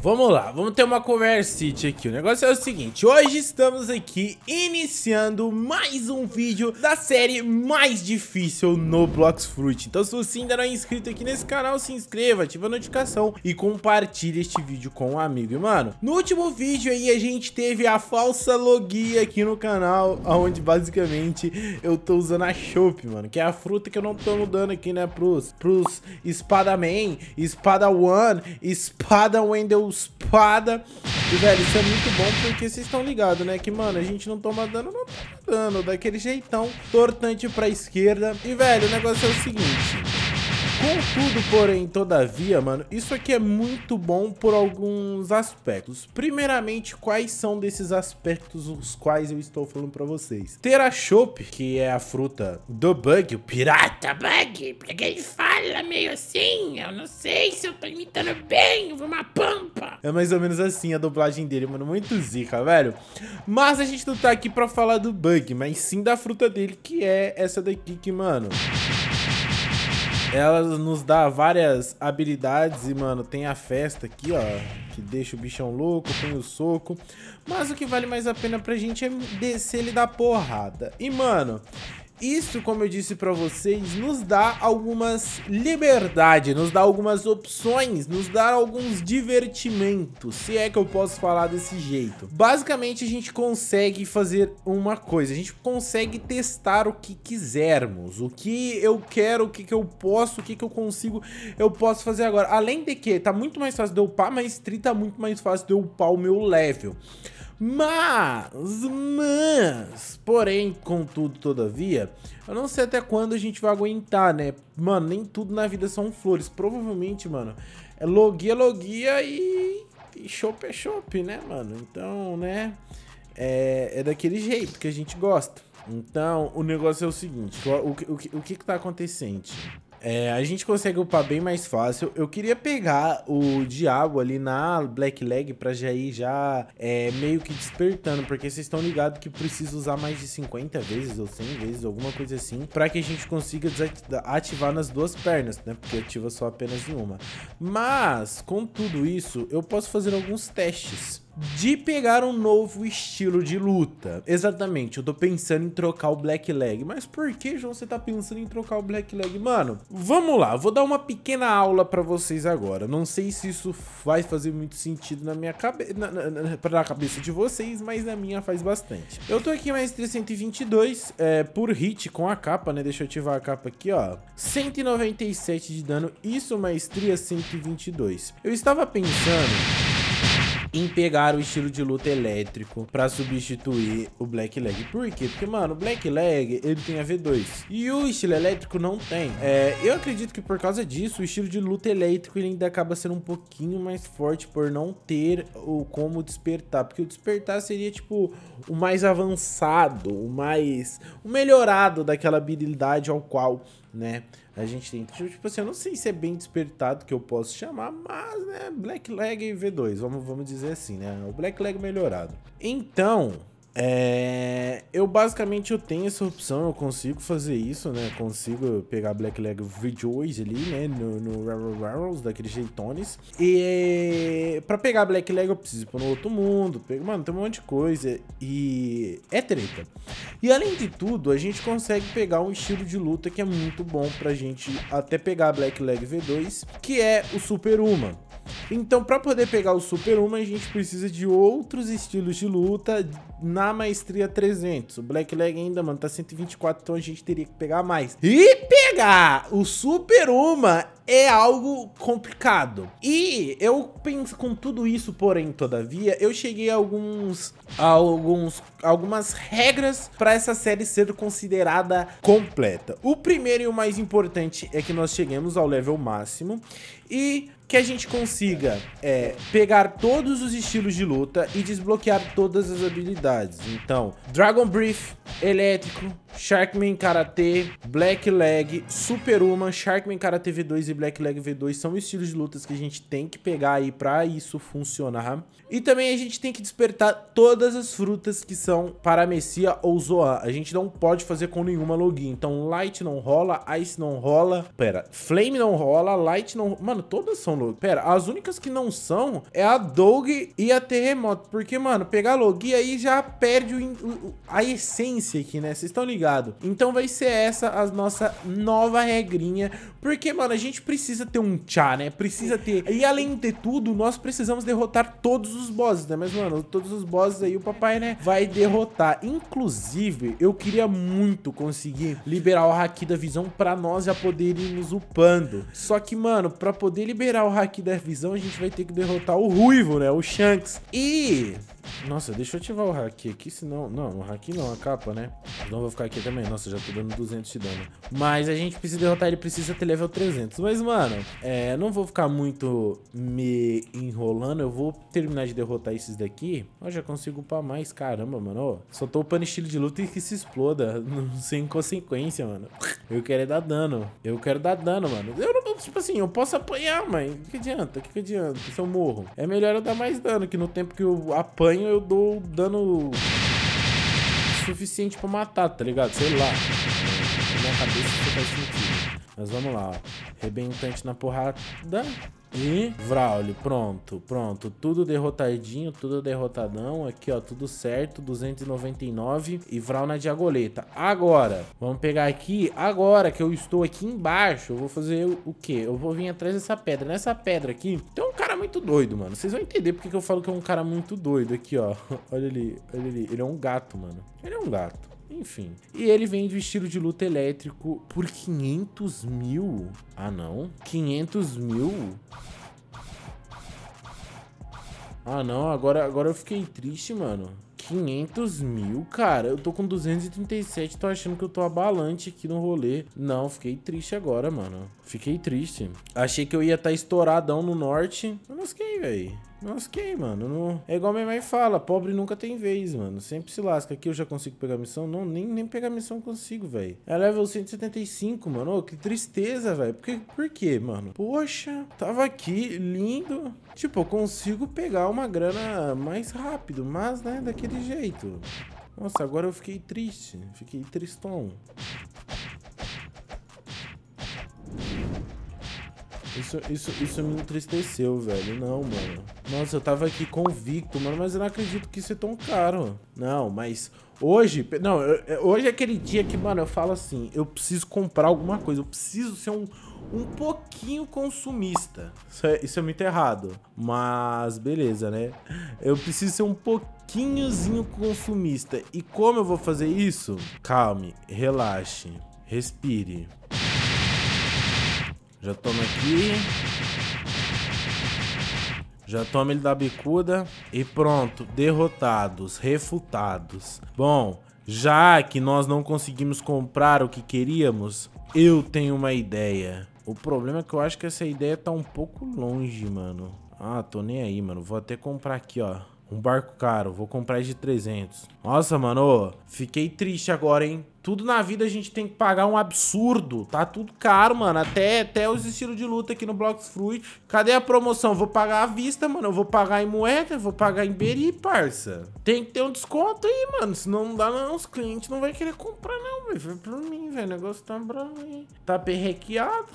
vamos lá, vamos ter uma conversa aqui. O negócio é o seguinte, hoje estamos aqui iniciando mais um vídeo da série mais difícil no Blox Fruit. Então se você ainda não é inscrito aqui nesse canal, se inscreva, ativa a notificação e compartilhe este vídeo com um amigo. E mano, no último vídeo aí a gente teve a falsa logia aqui no canal, onde basicamente eu tô usando a chope, mano, que é a fruta que eu não tô mudando aqui, né, pros, pros Espada Man, Espada One, Espada Wendell e, velho, isso é muito bom porque vocês estão ligados, né? Que, mano, a gente não toma dano, não toma dano. Daquele jeitão, tortante pra esquerda. E, velho, o negócio é o seguinte... Contudo, porém, todavia, mano, isso aqui é muito bom por alguns aspectos. Primeiramente, quais são desses aspectos os quais eu estou falando pra vocês? Ter a chope, que é a fruta do bug, o pirata bug, porque ele fala meio assim, eu não sei se eu tô imitando bem, vou uma é mais ou menos assim a dublagem dele, mano. Muito zica, velho. Mas a gente não tá aqui pra falar do bug, mas sim da fruta dele, que é essa daqui que, mano... Ela nos dá várias habilidades e, mano, tem a festa aqui, ó, que deixa o bichão louco, tem o soco. Mas o que vale mais a pena pra gente é descer ele da porrada. E, mano, isso, como eu disse para vocês, nos dá algumas liberdade, nos dá algumas opções, nos dá alguns divertimentos, se é que eu posso falar desse jeito. Basicamente, a gente consegue fazer uma coisa, a gente consegue testar o que quisermos, o que eu quero, o que, que eu posso, o que, que eu consigo, eu posso fazer agora. Além de que tá muito mais fácil de eu upar maestria, tá muito mais fácil de eu upar o meu level. Mas, mas, porém, contudo, todavia, eu não sei até quando a gente vai aguentar, né? Mano, nem tudo na vida são flores. Provavelmente, mano, é logia, logia e, e chope é chope, né, mano? Então, né, é, é daquele jeito que a gente gosta. Então, o negócio é o seguinte, o, o, o, o que que tá acontecendo? É, a gente consegue upar bem mais fácil. Eu queria pegar o Diabo ali na Black Leg pra já ir já é, meio que despertando, porque vocês estão ligados que precisa usar mais de 50 vezes ou 100 vezes, alguma coisa assim, pra que a gente consiga ativar nas duas pernas, né? Porque ativa só apenas em uma. Mas, com tudo isso, eu posso fazer alguns testes de pegar um novo estilo de luta. Exatamente, eu tô pensando em trocar o Black Leg. Mas por que, João, você tá pensando em trocar o Black Leg? Mano, vamos lá, vou dar uma pequena aula para vocês agora. Não sei se isso vai fazer muito sentido na minha cabeça, na, na, na, na, cabeça de vocês, mas na minha faz bastante. Eu tô aqui mais 322 é, por hit com a capa, né? Deixa eu ativar a capa aqui, ó. 197 de dano, isso maestria 122. Eu estava pensando em pegar o estilo de luta elétrico pra substituir o Black Leg Por quê? Porque, mano, o Leg ele tem a V2. E o estilo elétrico não tem. É, eu acredito que por causa disso, o estilo de luta elétrico ele ainda acaba sendo um pouquinho mais forte por não ter o como despertar. Porque o despertar seria, tipo, o mais avançado, o mais... o melhorado daquela habilidade ao qual né? A gente tem, tipo, tipo assim, eu não sei se é bem despertado que eu posso chamar, mas, né, Black Lag V2, vamos, vamos dizer assim, né? O Black melhorado. Então, é, eu basicamente eu tenho essa opção, eu consigo fazer isso, né? Consigo pegar Black Leg 2 ali, né? No, no Rarals, daqueles jeitones. E é, pra pegar Black Leg eu preciso ir um outro mundo. Pego, mano, tem um monte de coisa. E é treta. E além de tudo, a gente consegue pegar um estilo de luta que é muito bom pra gente até pegar Black Leg V2, que é o Super Uma. Então, pra poder pegar o Super Uma, a gente precisa de outros estilos de luta na maestria 300. O Black Leg ainda, mano, tá 124, então a gente teria que pegar mais. E pegar o Super Uma é algo complicado. E eu penso, com tudo isso, porém, todavia, eu cheguei a alguns, a alguns, algumas regras para essa série ser considerada completa. O primeiro e o mais importante é que nós cheguemos ao level máximo e que a gente consiga é, pegar todos os estilos de luta e desbloquear todas as habilidades. Então, Dragon Brief, Elétrico, Sharkman Karate, Black Leg, Superhuman, Sharkman Karate V2 e Black Leg V2 são estilos de lutas que a gente tem que pegar aí pra isso funcionar. E também a gente tem que despertar todas as frutas que são para Paramecia ou Zoan. A gente não pode fazer com nenhuma login. Então Light não rola, Ice não rola. Pera, Flame não rola, Light não... Mano, todas são login. Pera, as únicas que não são é a Dog e a Terremoto. Porque, mano, pegar login aí já perde o, o, a essência aqui, né? Vocês estão ligados? Então vai ser essa a nossa nova regrinha. Porque, mano, a gente precisa ter um tchá, né? Precisa ter. E além de tudo, nós precisamos derrotar todos os bosses, né? Mas, mano, todos os bosses aí o papai, né? Vai derrotar. Inclusive, eu queria muito conseguir liberar o Haki da Visão pra nós já irmos upando. Só que, mano, pra poder liberar o Haki da Visão, a gente vai ter que derrotar o Ruivo, né? O Shanks. E... Nossa, deixa eu ativar o haki aqui, senão... Não, o haki não, a capa, né? Não vou ficar aqui também. Nossa, já tô dando 200 de dano. Mas a gente precisa derrotar ele, precisa ter level 300. Mas mas, mano, é, não vou ficar muito me enrolando. Eu vou terminar de derrotar esses daqui. Ó, já consigo upar mais. Caramba, mano. soltou só tô upando estilo de luta e que se exploda. Sem consequência, mano. Eu quero é dar dano. Eu quero dar dano, mano. Eu não, tipo assim, eu posso apanhar, mas o que adianta? O que, adianta se eu morro? É melhor eu dar mais dano, que no tempo que eu apanho, eu dou dano suficiente pra matar, tá ligado? Sei lá. Na minha cabeça isso faz sentido. Mas vamos lá, ó. Rebentante na porrada. E Vraule pronto, pronto. Tudo derrotadinho, tudo derrotadão. Aqui, ó, tudo certo. 299 e Vral na diagoleta. Agora, vamos pegar aqui. Agora que eu estou aqui embaixo, eu vou fazer o quê? Eu vou vir atrás dessa pedra. Nessa pedra aqui, tem um cara muito doido, mano. Vocês vão entender porque que eu falo que é um cara muito doido aqui, ó. Olha ali, olha ali. Ele é um gato, mano. Ele é um gato enfim. E ele vende o estilo de luta elétrico por 500 mil. Ah, não? 500 mil? Ah, não. Agora, agora eu fiquei triste, mano. 500 mil? Cara, eu tô com 237, tô achando que eu tô abalante aqui no rolê. Não, fiquei triste agora, mano. Fiquei triste. Achei que eu ia estar tá estouradão no norte. Eu não velho quem, mano. Não... É igual minha mãe fala, pobre nunca tem vez, mano. Sempre se lasca. Aqui eu já consigo pegar missão? Não, nem, nem pegar missão consigo, velho. É level 175, mano. que tristeza, velho. Por, que, por quê, mano? Poxa, tava aqui, lindo. Tipo, eu consigo pegar uma grana mais rápido, mas, né, daquele jeito. Nossa, agora eu fiquei triste. Fiquei tristão. Isso, isso, isso me entristeceu, velho. Não, mano. Nossa, eu tava aqui convicto, mano, mas eu não acredito que isso é tão caro. Não, mas hoje... Não, eu, hoje é aquele dia que, mano, eu falo assim, eu preciso comprar alguma coisa, eu preciso ser um, um pouquinho consumista. Isso é, isso é muito errado, mas beleza, né? Eu preciso ser um pouquinhozinho consumista. E como eu vou fazer isso? Calme, relaxe, respire. Já toma aqui. Já toma ele da bicuda. E pronto, derrotados, refutados. Bom, já que nós não conseguimos comprar o que queríamos, eu tenho uma ideia. O problema é que eu acho que essa ideia tá um pouco longe, mano. Ah, tô nem aí, mano. Vou até comprar aqui, ó. Um barco caro. Vou comprar de 300. Nossa, mano. Fiquei triste agora, hein? Tudo na vida a gente tem que pagar um absurdo. Tá tudo caro, mano. Até, até os estilos de luta aqui no Blox Fruit. Cadê a promoção? Vou pagar à vista, mano. Eu vou pagar em moeda, vou pagar em beri, parça. Tem que ter um desconto aí, mano. Senão não dá não. Os clientes não vão querer comprar, não, velho. Foi por mim, velho. O negócio tá bravo aí. Tá perrequeado.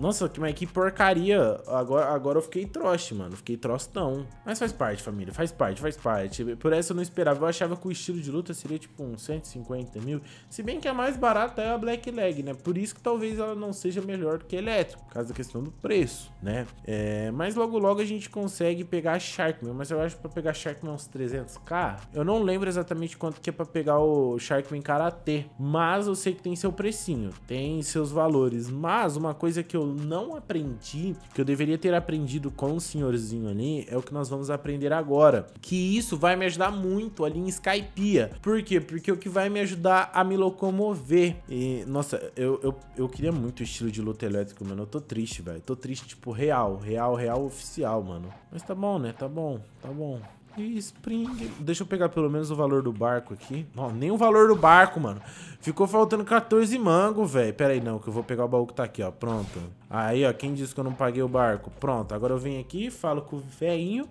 Nossa, que, mas que porcaria. Agora, agora eu fiquei troste, mano. Fiquei trostão. Mas faz parte, família. Faz parte, faz parte. Por essa eu não esperava. Eu achava que o estilo de luta seria tipo uns 150 mil. Se bem que a mais barata é a Black Leg, né? Por isso que talvez ela não seja melhor do que a Elétrico. Por causa da questão do preço, né? É, mas logo logo a gente consegue pegar a Sharkman. Mas eu acho que pra pegar Sharkman uns 300k. Eu não lembro exatamente quanto que é pra pegar o Sharkman Karate. Mas eu sei que tem seu precinho. Tem seus valores. Mas uma coisa que eu não aprendi, que eu deveria ter aprendido com o senhorzinho ali, é o que nós vamos aprender agora. Que isso vai me ajudar muito ali em Skypeia. Por quê? Porque é o que vai me ajudar a me locomover. E, nossa, eu, eu, eu queria muito o estilo de luta elétrica, mano. Eu tô triste, velho. Tô triste, tipo, real. Real, real oficial, mano. Mas tá bom, né? Tá bom, tá bom. E Spring... Deixa eu pegar pelo menos o valor do barco aqui. Não, nem o valor do barco, mano. Ficou faltando 14 mango, velho. Pera aí, não, que eu vou pegar o baú que tá aqui, ó. Pronto. Aí, ó, quem disse que eu não paguei o barco? Pronto, agora eu venho aqui, falo com o Ferinho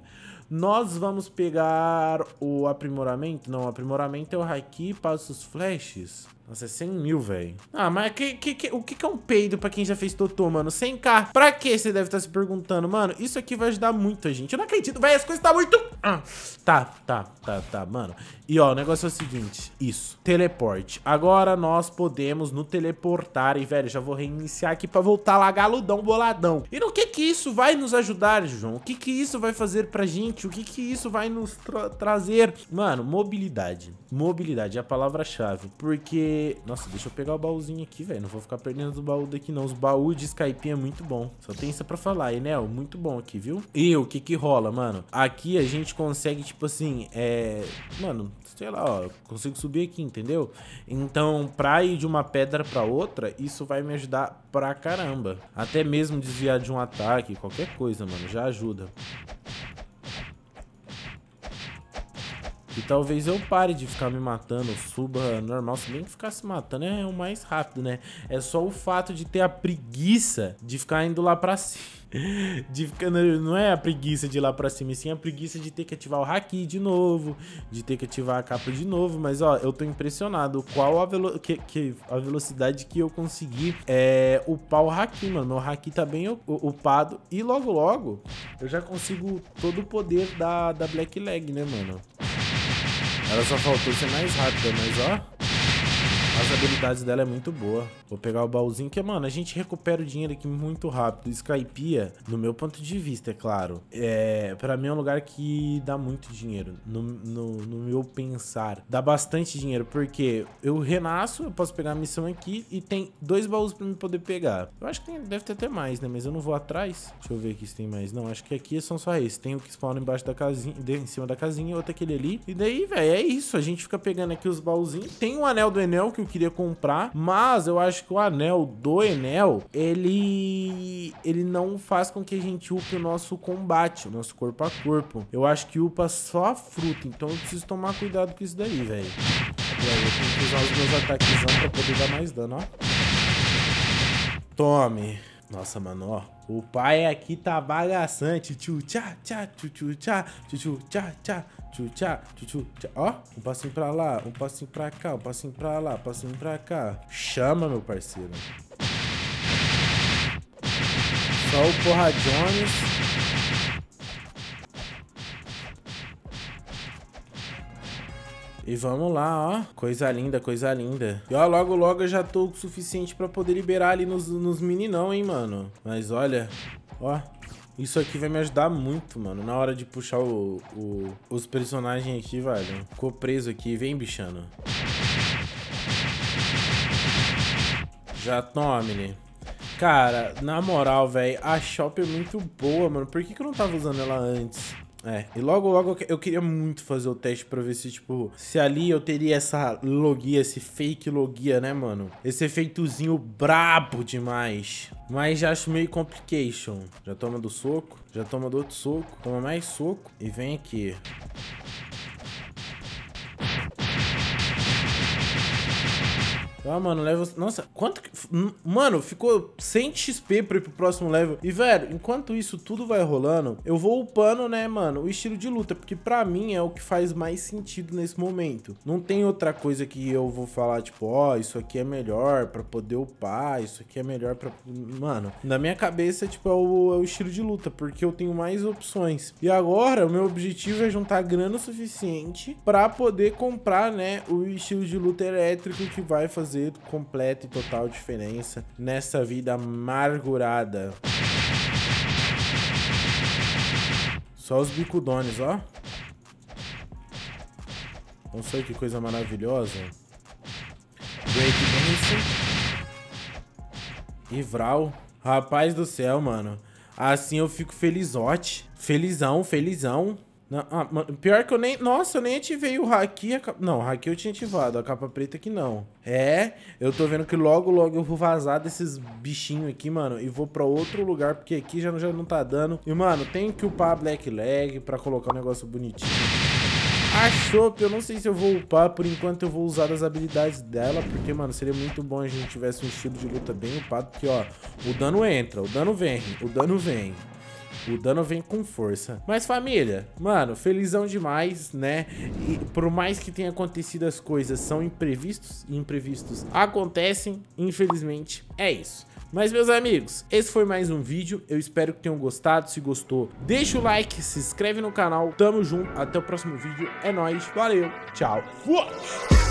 nós vamos pegar o aprimoramento. Não, o aprimoramento é o Haki, passos flashes. Nossa, é 100 mil, velho. Ah, mas que, que, que, o que é um peido pra quem já fez Totô, mano? 100k. Pra que você deve estar tá se perguntando? Mano, isso aqui vai ajudar muito a gente. Eu não acredito, velho. As coisas tá muito... Ah, tá, tá, tá, tá, mano. E, ó, o negócio é o seguinte. Isso. Teleporte. Agora nós podemos no teleportar. E, velho, já vou reiniciar aqui pra voltar lá galudão, boladão. E no que que isso vai nos ajudar, João? O que que isso vai fazer pra gente? gente, o que que isso vai nos tra trazer? Mano, mobilidade. Mobilidade é a palavra-chave. Porque. Nossa, deixa eu pegar o baúzinho aqui, velho. Não vou ficar perdendo os baús daqui, não. Os baús de Skype é muito bom. Só tem isso pra falar. Enel, muito bom aqui, viu? E o que que rola, mano? Aqui a gente consegue, tipo assim, é. Mano, sei lá, ó. Consigo subir aqui, entendeu? Então, pra ir de uma pedra pra outra, isso vai me ajudar pra caramba. Até mesmo desviar de um ataque, qualquer coisa, mano. Já ajuda. E talvez eu pare de ficar me matando, suba normal, se bem que ficar se matando é o mais rápido, né? É só o fato de ter a preguiça de ficar indo lá pra cima. De ficar, não é a preguiça de ir lá pra cima, sim a preguiça de ter que ativar o Haki de novo, de ter que ativar a capa de novo. Mas ó, eu tô impressionado qual a, velo que, que, a velocidade que eu consegui é, upar o Haki, mano. Meu Haki tá bem upado e logo logo eu já consigo todo o poder da, da Black Leg, né, mano? Ela só faltou ser mais rápida, mas ó. As habilidades dela é muito boa. Vou pegar o baúzinho, que, mano, a gente recupera o dinheiro aqui muito rápido. Skypia, no meu ponto de vista, é claro, é, pra mim é um lugar que dá muito dinheiro, no, no, no meu pensar. Dá bastante dinheiro, porque eu renasço, eu posso pegar a missão aqui e tem dois baús pra me poder pegar. Eu acho que tem, deve ter até mais, né? Mas eu não vou atrás. Deixa eu ver aqui se tem mais. Não, acho que aqui são só esses. Tem o que spawna embaixo da casinha, em cima da casinha, outro aquele ali. E daí, velho, é isso. A gente fica pegando aqui os baúzinhos. Tem o anel do Enel, que o queria comprar, mas eu acho que o anel do Enel, ele ele não faz com que a gente upe o nosso combate, o nosso corpo a corpo. Eu acho que upa só a fruta, então eu preciso tomar cuidado com isso daí, velho. E aí eu tenho que usar os meus ataques pra poder dar mais dano, ó. Tome. Nossa, mano, ó. O pai aqui tá bagaçante. Tchu, tchá, tchá, tchu, tchu, tchá, tchu, tchá, tchá tchutchá, tchutchá. Ó, um passinho pra lá, um passinho pra cá, um passinho pra lá, um passinho pra cá. Chama, meu parceiro. Só o Porra Jones. E vamos lá, ó. Coisa linda, coisa linda. E ó, logo, logo eu já tô o suficiente pra poder liberar ali nos, nos não, hein, mano. Mas olha, ó. Isso aqui vai me ajudar muito, mano, na hora de puxar o, o, os personagens aqui, velho. Ficou preso aqui. Vem, bichano. Já tome, né? Cara, na moral, velho, a Shop é muito boa, mano. Por que, que eu não tava usando ela antes? É, e logo, logo eu queria muito fazer o teste pra ver se, tipo, se ali eu teria essa logia, esse fake logia, né, mano? Esse efeitozinho brabo demais. Mas já acho meio complication. Já toma do soco, já toma do outro soco, toma mais soco e vem aqui. Ah, mano, level... Nossa, quanto que... Mano, ficou 100 XP pra ir pro próximo level. E, velho, enquanto isso tudo vai rolando, eu vou upando, né, mano, o estilo de luta. Porque pra mim é o que faz mais sentido nesse momento. Não tem outra coisa que eu vou falar, tipo, ó, oh, isso aqui é melhor pra poder upar, isso aqui é melhor pra... Mano, na minha cabeça, tipo, é o, é o estilo de luta, porque eu tenho mais opções. E agora, o meu objetivo é juntar grana o suficiente pra poder comprar, né, o estilo de luta elétrico que vai fazer fazer completa e total diferença nessa vida amargurada. Só os bicudones, ó. Não sei que coisa maravilhosa. Breakdance. E Vral. Rapaz do céu, mano. Assim eu fico felizote. Felizão, felizão. Não, ah, pior que eu nem. Nossa, eu nem ativei o Haki. A capa, não, Haki eu tinha ativado, a capa preta aqui não. É, eu tô vendo que logo, logo eu vou vazar desses bichinhos aqui, mano. E vou pra outro lugar, porque aqui já, já não tá dando. E, mano, tem que upar a Black Leg pra colocar um negócio bonitinho. A que eu não sei se eu vou upar, por enquanto eu vou usar as habilidades dela, porque, mano, seria muito bom a gente tivesse um estilo de luta bem upado, porque, ó, o dano entra, o dano vem, o dano vem o dano vem com força. Mas família, mano, felizão demais, né? E por mais que tenha acontecido as coisas, são imprevistos e imprevistos acontecem, infelizmente, é isso. Mas meus amigos, esse foi mais um vídeo, eu espero que tenham gostado, se gostou, deixa o like, se inscreve no canal, tamo junto, até o próximo vídeo, é nóis, valeu, tchau, fui!